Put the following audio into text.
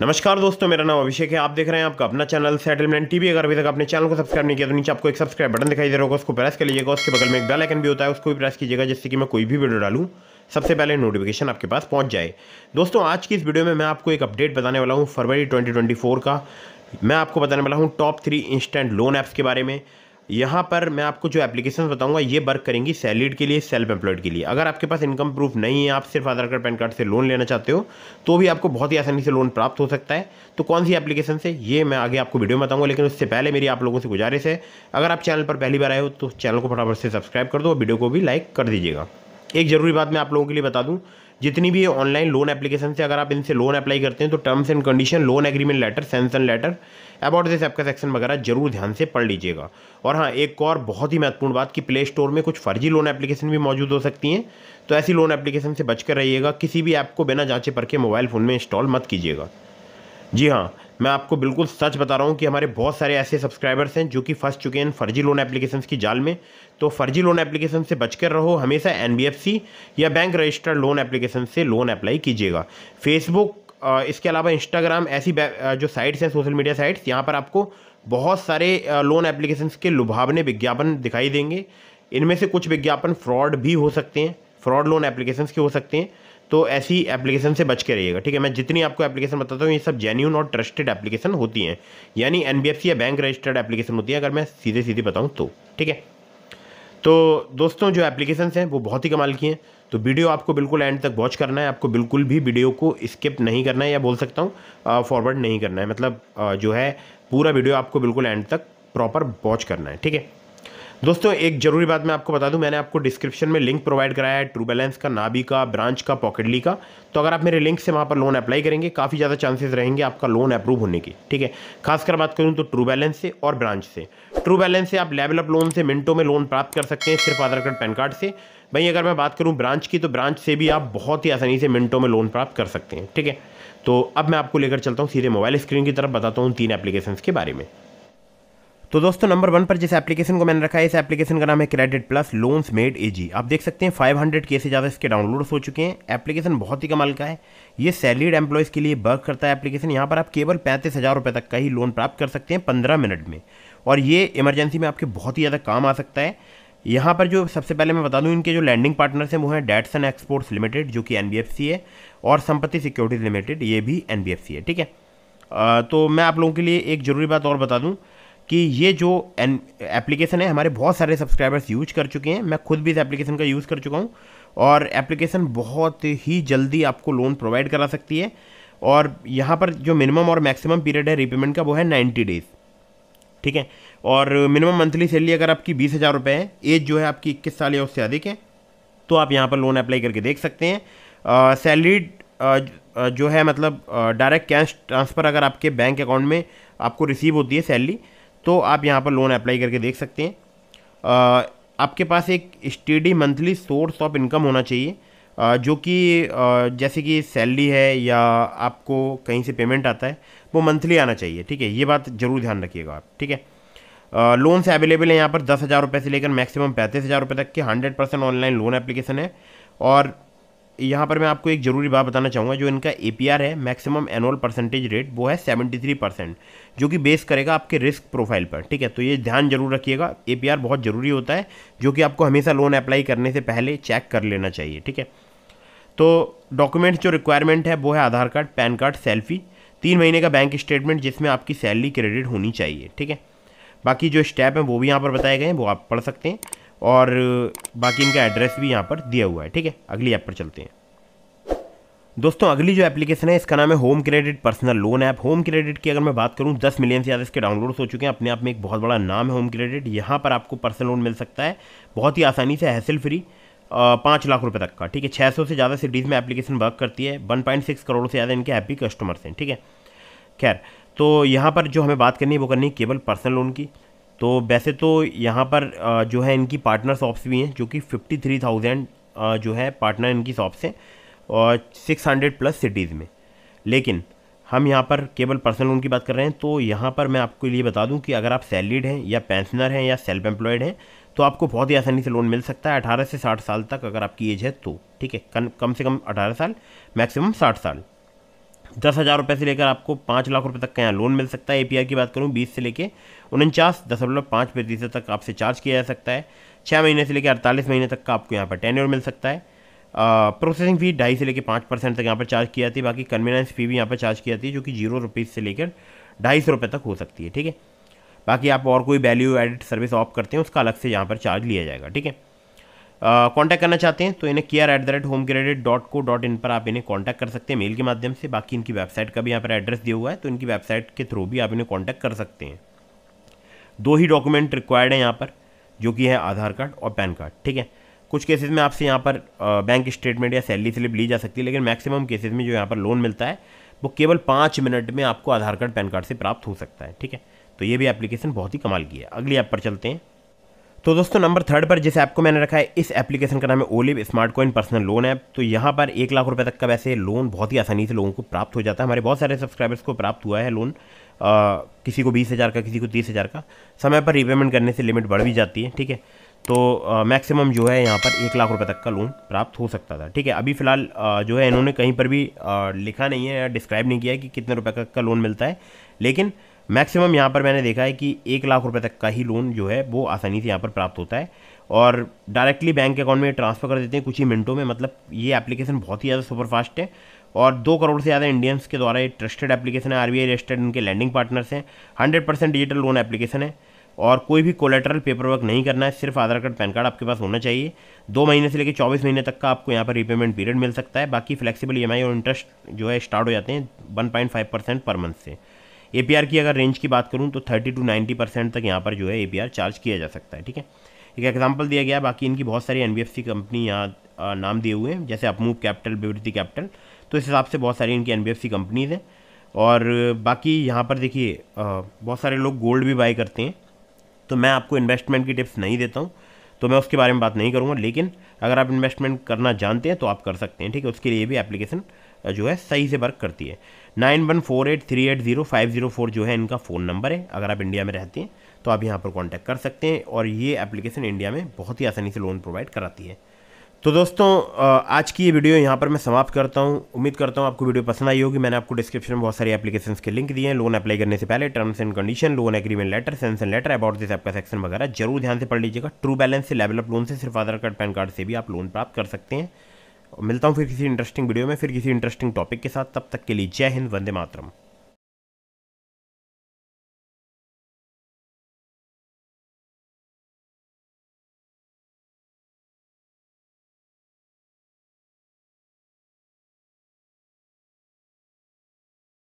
नमस्कार दोस्तों मेरा नाम अभिषेक है आप देख रहे हैं आपका अपना चैनल सेटलमेंट टीवी अगर अभी तक आपने चैनल को सब्सक्राइब नहीं किया तो नीचे आपको एक सब्सक्राइब बटन दिखाई दे रहा होगा उसको प्रेस कर लीजिएगा उसके बगल में एक बेल आइकन भी होता है उसको भी प्रेस कीजिएगा जिससे कि मैं कोई भी वीडियो डालूँ सबसे पहले नोटिफिकेशन आपके पास पहुँच जाए दोस्तों आज की इस वीडियो में मैं आपको एक अपडेट बताने वाला हूँ फरवरी ट्वेंटी का मैं आपको बताने वाला हूँ top three instant loan apps के बारे में यहाँ पर मैं आपको जो एप्लीकेशन बताऊँगा ये वर्क करेंगी सैलरीड के लिए सेल्फ एम्प्लॉयड के लिए अगर आपके पास इनकम प्रूफ नहीं है आप सिर्फ आधार कार्ड पैन कार्ड से लोन लेना चाहते हो तो भी आपको बहुत ही आसानी से लोन प्राप्त हो सकता है तो कौन सी एप्लीकेशन से ये मैं आगे आपको वीडियो में बताऊंगा लेकिन उससे पहले मेरी आप लोगों से गुजारिश है अगर आप चैनल पर पहली बार आए हो तो चैनल को फटाफट से सब्सक्राइब कर दो और वीडियो को भी लाइक कर दीजिएगा एक ज़रूरी बात मैं आप लोगों के लिए बता दूँ जितनी भी ऑनलाइन लोन एप्लीकेशन से अगर आप इनसे लोन अप्लाई करते हैं तो terms and condition loan agreement letter sanction letter about this app का सेक्शन वगैरह जरूर ध्यान से पढ़ लीजिएगा और हाँ एक और बहुत ही महत्वपूर्ण बात कि प्ले स्टोर में कुछ फर्जी लोन एप्लीकेशन भी मौजूद हो सकती हैं तो ऐसी लोन एप्लीकेशन से बचकर रहिएगा किसी भी ऐप को बिना जाँचे परखे मोबाइल फ़ोन में इंस्टॉल मत कीजिएगा जी हाँ मैं आपको बिल्कुल सच बता रहा हूँ कि हमारे बहुत सारे ऐसे सब्सक्राइबर्स हैं जो कि फंस चुके हैं फर्जी लोन एप्लीकेशन की जाल में तो फर्जी लोन एप्लीकेशन से बचकर रहो हमेशा एन या बैंक रजिस्टर्ड लोन एप्लीकेशन से लोन अप्लाई कीजिएगा फेसबुक इसके अलावा इंस्टाग्राम ऐसी जो साइट्स हैं सोशल मीडिया साइट्स यहाँ पर आपको बहुत सारे लोन एप्लीकेशंस के लुभावने विज्ञापन दिखाई देंगे इनमें से कुछ विज्ञापन फ्रॉड भी हो सकते हैं फ्रॉड लोन एप्लीकेशंस के हो सकते हैं तो ऐसी एप्लीकेशन से बच के रहिएगा ठीक है मैं जितनी आपको एप्लीकेशन बताता हूँ ये सब जेन्यून और ट्रस्टेड एप्लीकेशन होती हैं यानी एन या बैंक रजिस्टर्ड एप्लीकेशन होती है अगर मैं सीधे सीधे बताऊँ तो ठीक है तो दोस्तों जो एप्लीकेशन हैं वो बहुत ही कमाल की हैं तो वीडियो आपको बिल्कुल एंड तक वॉच करना है आपको बिल्कुल भी वीडियो को स्किप नहीं करना है या बोल सकता हूँ फॉरवर्ड नहीं करना है मतलब आ, जो है पूरा वीडियो आपको बिल्कुल एंड तक प्रॉपर वॉच करना है ठीक है दोस्तों एक ज़रूरी बात मैं आपको बता दूं मैंने आपको डिस्क्रिप्शन में लिंक प्रोवाइड कराया है ट्रू बैलेंस का नाबी का ब्रांच का पॉकेटली का तो अगर आप मेरे लिंक से वहाँ पर लोन अप्लाई करेंगे काफ़ी ज़्यादा चांसेस रहेंगे आपका लोन अप्रूव होने की ठीक है खासकर बात करूँ तो ट्रू बैलेंस से और ब्रांच से ट्रू बैलेंस से आप लेवल अप लोन से मिनटों में लोन प्राप्त कर सकते हैं सिर्फ आधार कार्ड पैन कार्ड से भाई अगर मैं बात करूँ ब्रांच की तो ब्रांच से भी आप बहुत ही आसानी से मिनटों में लोन प्राप्त कर सकते हैं ठीक है तो अब मैं आपको लेकर चलता हूँ सीधे मोबाइल स्क्रीन की तरफ बताता हूँ तीन एप्लीकेशन के बारे में तो दोस्तों नंबर वन पर जिस एप्लीकेशन को मैंने रखा है इस एप्लीकेशन का नाम है credit plus loans made easy आप देख सकते हैं 500 के से ज़्यादा इसके डाउनलोड्स हो चुके हैं एप्लीकेशन बहुत ही कमाल का है ये सैलरीड एम्प्लॉयज़ के लिए वर्क करता है एप्लीकेशन यहाँ पर आप केवल पैंतीस हज़ार रुपये तक का ही लोन प्राप्त कर सकते हैं पंद्रह मिनट में और ये इमरजेंसी में आपके बहुत ही ज़्यादा काम आ सकता है यहाँ पर जो सबसे पहले मैं बता दूँ इनके जो लैंडिंग पार्टनर्स हैं वो हैं डेट्सन एक्सपोर्ट्स लिमिटेड जो कि एन है और संपत्ति सिक्योरिटीज लिमिटेड ये भी एन है ठीक है तो मैं आप लोगों के लिए एक ज़रूरी बात और बता दूँ कि ये जो एन एप्लीकेशन है हमारे बहुत सारे सब्सक्राइबर्स यूज कर चुके हैं मैं खुद भी इस एप्लीकेशन का यूज़ कर चुका हूँ और एप्लीकेशन बहुत ही जल्दी आपको लोन प्रोवाइड करा सकती है और यहाँ पर जो मिनिमम और मैक्सिमम पीरियड है रिपेमेंट का वो है नाइन्टी डेज़ ठीक है और मिनिमम मंथली सैलरी अगर आपकी बीस हज़ार रुपये है एज जो है आपकी इक्कीस साल या उससे अधिक है तो आप यहाँ पर लोन अप्लाई करके देख सकते हैं सैलरी जो है मतलब डायरेक्ट कैश ट्रांसफ़र अगर आपके बैंक अकाउंट में आपको रिसीव होती है सैलरी तो आप यहाँ पर लोन अप्लाई करके देख सकते हैं आपके पास एक steady monthly source of income होना चाहिए जो कि जैसे कि सैलरी है या आपको कहीं से पेमेंट आता है वो मंथली आना चाहिए ठीक है ये बात ज़रूर ध्यान रखिएगा आप ठीक है लोन से अवेलेबल है यहाँ पर दस हज़ार रुपये से लेकर मैक्सिमम पैंतीस हज़ार रुपये तक के hundred percent online loan application है और यहाँ पर मैं आपको एक ज़रूरी बात बताना चाहूँगा जो इनका ए है मैक्सिमम एनुअल परसेंटेज रेट वो है सेवेंटी थ्री परसेंट जो कि बेस करेगा आपके रिस्क प्रोफाइल पर ठीक है तो ये ध्यान जरूर रखिएगा ए बहुत ज़रूरी होता है जो कि आपको हमेशा लोन अप्लाई करने से पहले चेक कर लेना चाहिए ठीक है तो डॉक्यूमेंट्स जो रिक्वायरमेंट है वो है Aadhaar card PAN card selfie तीन महीने का बैंक स्टेटमेंट जिसमें आपकी सैलरी क्रेडिट होनी चाहिए ठीक है बाकी जो स्टेप हैं वो भी यहाँ पर बताए गए हैं वो आप पढ़ सकते हैं और बाकी इनका एड्रेस भी यहाँ पर दिया हुआ है ठीक है अगली ऐप पर चलते हैं दोस्तों अगली जो एप्लीकेशन है इसका नाम है home credit personal loan app home credit की अगर मैं बात करूं दस मिलियन से ज़्यादा इसके डाउनलोड्स हो चुके हैं अपने आप में एक बहुत बड़ा नाम है होम क्रेडिट यहाँ पर आपको पर्सनल लोन मिल सकता है बहुत ही आसानी से हैसिल फ्री पाँच लाख रुपए तक का ठीक है छः सौ से ज़्यादा सिटीज़ में एप्लीकेशन वर्क करती है वन पॉइंट सिक्स करोड़ से ज़्यादा इनके हैप्पी कस्टमर्स हैं ठीक है खैर तो यहाँ पर जो हमें बात करनी है वो करनी है केवल पर्सनल लोन की तो वैसे तो यहाँ पर जो है इनकी पार्टनर शॉप्स भी हैं जो कि फिफ्टी थ्री थाउजेंड जो है पार्टनर इनकी शॉप्स हैं और सिक्स हंड्रेड प्लस सिटीज़ में लेकिन हम यहाँ पर केवल पर्सनल लोन की बात कर रहे हैं तो यहाँ पर मैं आपको लिए बता दूँ कि अगर आप सैलरीड हैं या पेंशनर हैं या सेल्फ एम्प्लॉयड हैं तो आपको बहुत ही आसानी से लोन मिल सकता है अठारह से साठ साल तक अगर आपकी एज है तो ठीक है कम से कम अठारह साल मैक्सिमम साठ साल दस हज़ार रुपये से लेकर आपको पाँच लाख रुपये तक का यहाँ लोन मिल सकता है ए की बात करूँ बीस से लेकर उनचास दशमलव पाँच प्रतिशत तक आपसे चार्ज किया जा सकता है छः महीने से लेकर अड़तालीस महीने तक का आपको यहाँ पर टेन मिल सकता है प्रोसेसिंग फ़ी ढाई से लेकर पाँच परसेंट तक यहाँ पर चार्ज की जाती है बाकी कन्वीनियंस फ़ी भी यहाँ पर चार्ज की जाती है जो कि जीरो रुपीज़ से लेकर ढाई सौ रुपये तक हो सकती है ठीक है बाकी आप और कोई वैल्यू एडिड सर्विस ऑफ करते हैं उसका अलग से यहाँ पर चार्ज लिया जाएगा ठीक है कॉन्टैक्ट करना चाहते हैं तो इन्हें care at the rate home credit dot co dot in पर आप इन्हें कॉन्टैक्ट कर सकते हैं मेल के माध्यम से बाकी इनकी वेबसाइट का भी यहाँ पर एड्रेस दिया हुआ है तो इनकी वेबसाइट के थ्रू भी आप इन्हें कॉन्टैक्ट कर सकते हैं दो ही डॉक्यूमेंट रिक्वायर्ड हैं यहाँ पर जो कि है आधार कार्ड और पैन कार्ड ठीक है कुछ केसेस में आपसे यहाँ पर बैंक स्टेटमेंट या सैलरी स्लिप ली जा सकती है लेकिन मैक्सिमम केसेस में जो यहाँ पर लोन मिलता है वो केवल पाँच मिनट में आपको आधार कार्ड पैन कार्ड से प्राप्त हो सकता है ठीक है तो ये भी एप्लीकेशन बहुत ही कमाल की है अगली ऐप पर चलते हैं तो दोस्तों नंबर थर्ड पर जिस ऐप को मैंने रखा है इस एप्लीकेशन का नाम है Olyv SmartCoin personal loan app तो यहाँ पर एक लाख रुपए तक का वैसे लोन बहुत ही आसानी से लोगों को प्राप्त हो जाता है हमारे बहुत सारे सब्सक्राइबर्स को प्राप्त हुआ है लोन आ, किसी को बीस हज़ार का किसी को तीस हज़ार का समय पर रीपेमेंट करने से लिमिट बढ़ भी जाती है ठीक है तो मैक्सिमम जो है यहाँ पर एक लाख रुपए तक का लोन प्राप्त हो सकता था ठीक है अभी फ़िलहाल जो है इन्होंने कहीं पर भी लिखा नहीं है या डिस्क्राइब नहीं किया है कि कितने रुपए तक का लोन मिलता है लेकिन मैक्सिमम यहाँ पर मैंने देखा है कि एक लाख रुपए तक का ही लोन जो है वो आसानी से यहाँ पर प्राप्त होता है और डायरेक्टली बैंक अकाउंट में ट्रांसफ़र कर देते हैं कुछ ही मिनटों में मतलब ये एप्लीकेशन बहुत ही ज़्यादा सुपरफास्ट है और दो करोड़ से ज़्यादा इंडियंस के द्वारा ये ट्रस्टेड एप्लीकेशन है आर रजिस्टर्ड उनके लैंडिंग पार्टनर्स हैं hundred percent digital loan application है और कोई भी कोलेटरल पेपर वर्क नहीं करना है सिर्फ आधार कार्ड पैन कार्ड आपके पास होना चाहिए दो महीने से लेकर चौबीस महीने तक का आपको यहाँ पर रीपेमेंट पीरियड मिल सकता है बाकी फ्लेक्सिबल ई और इंटरेस्ट जो है स्टार्ट हो जाते हैं one point five percent per month से ए की अगर रेंज की बात करूँ तो थर्टी टू नाइन्टी परसेंट तक यहाँ पर जो है ए चार्ज किया जा सकता है ठीक है एक एग्जाम्पल दिया गया बाकी इनकी बहुत सारी एन कंपनी यहाँ नाम दिए हुए हैं जैसे अपमूव कैपिटल बिवृति कैपिटल तो इस हिसाब से बहुत सारी इनकी एन बी कंपनीज़ हैं और बाकी यहाँ पर देखिए बहुत सारे लोग गोल्ड भी बाई करते हैं तो मैं आपको इन्वेस्टमेंट की टिप्स नहीं देता हूँ तो मैं उसके बारे में बात नहीं करूँगा लेकिन अगर आप इन्वेस्टमेंट करना जानते हैं तो आप कर सकते हैं ठीक है उसके लिए भी एप्लीकेशन जो है सही से वर्क करती है nine one four eight three eight zero five zero four जो है इनका फ़ोन नंबर है अगर आप इंडिया में रहते हैं तो आप यहाँ पर कॉन्टैक्ट कर सकते हैं और ये एप्लीकेशन इंडिया में बहुत ही आसानी से लोन प्रोवाइड कराती है तो दोस्तों आज की ये वीडियो यहाँ पर मैं समाप्त करता हूँ उम्मीद करता हूँ आपको वीडियो पसंद आई होगी मैंने आपको डिस्क्रिप्शन में बहुत सारी एप्लीकेशन के लिंक दिए हैं लोन अप्लाई करने से पहले terms and condition loan agreement letter sanction letter about this आपका सेक्शन वगैरह जरूर ध्यान से पढ़ लीजिएगा ट्रू बैलेंस से लेवल अप लोन से सिर्फ आधार कार्ड पैन कार्ड से भी आप लोन प्राप्त कर सकते हैं मिलता हूँ फिर किसी इंटरेस्टिंग वीडियो में फिर किसी इंटरेस्टिंग टॉपिक के साथ तब तक के लिए जय हिंद वंदे मातरम